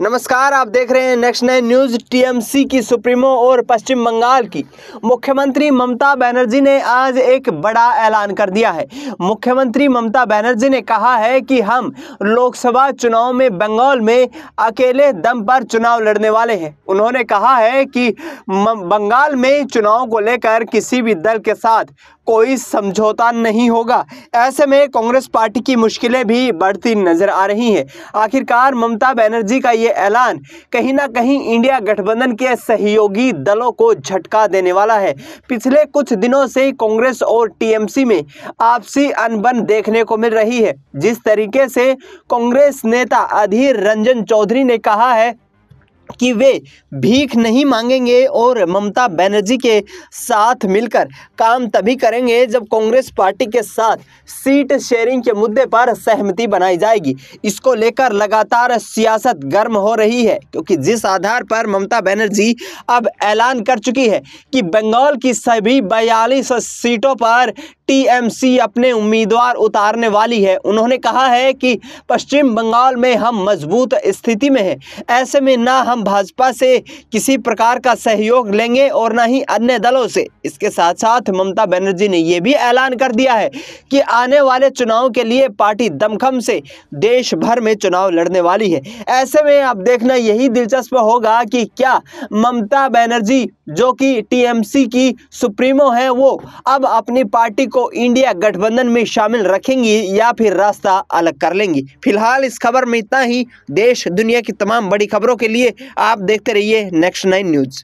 नमस्कार आप देख रहे हैं नेक्स्ट नाइन न्यूज टीएमसी की सुप्रीमो और पश्चिम बंगाल की मुख्यमंत्री ममता बनर्जी ने आज एक बड़ा ऐलान कर दिया है मुख्यमंत्री ममता बनर्जी ने कहा है कि हम लोकसभा चुनाव में बंगाल में अकेले दम पर चुनाव लड़ने वाले हैं उन्होंने कहा है कि बंगाल में चुनाव को लेकर किसी भी दल के साथ कोई समझौता नहीं होगा ऐसे में कांग्रेस पार्टी की मुश्किलें भी बढ़ती नजर आ रही हैं आखिरकार ममता बनर्जी का ये ऐलान कहीं ना कहीं इंडिया गठबंधन के सहयोगी दलों को झटका देने वाला है पिछले कुछ दिनों से ही कांग्रेस और टीएमसी में आपसी अनबन देखने को मिल रही है जिस तरीके से कांग्रेस नेता अधीर रंजन चौधरी ने कहा है कि वे भीख नहीं मांगेंगे और ममता बनर्जी के साथ मिलकर काम तभी करेंगे जब कांग्रेस पार्टी के साथ सीट शेयरिंग के मुद्दे पर सहमति बनाई जाएगी इसको लेकर लगातार सियासत गर्म हो रही है क्योंकि जिस आधार पर ममता बनर्जी अब ऐलान कर चुकी है कि बंगाल की सभी बयालीस सीटों पर टीएमसी अपने उम्मीदवार उतारने वाली है उन्होंने कहा है कि पश्चिम बंगाल में हम मजबूत स्थिति में हैं ऐसे में ना हम भाजपा से किसी प्रकार का सहयोग लेंगे और न ही अन्य दलों से इसके साथ साथ ममता बनर्जी ने यह भी ऐलान कर दिया है कि आने वाले चुनाव के लिए पार्टी दमखम से देश भर में चुनाव लड़ने वाली है ऐसे में आप देखना यही दिलचस्प होगा कि क्या ममता बनर्जी जो कि टीएमसी की सुप्रीमो है वो अब अपनी पार्टी को इंडिया गठबंधन में शामिल रखेंगी या फिर रास्ता अलग कर लेंगी फिलहाल इस खबर में इतना ही देश दुनिया की तमाम बड़ी खबरों के लिए आप देखते रहिए नेक्स्ट नाइन न्यूज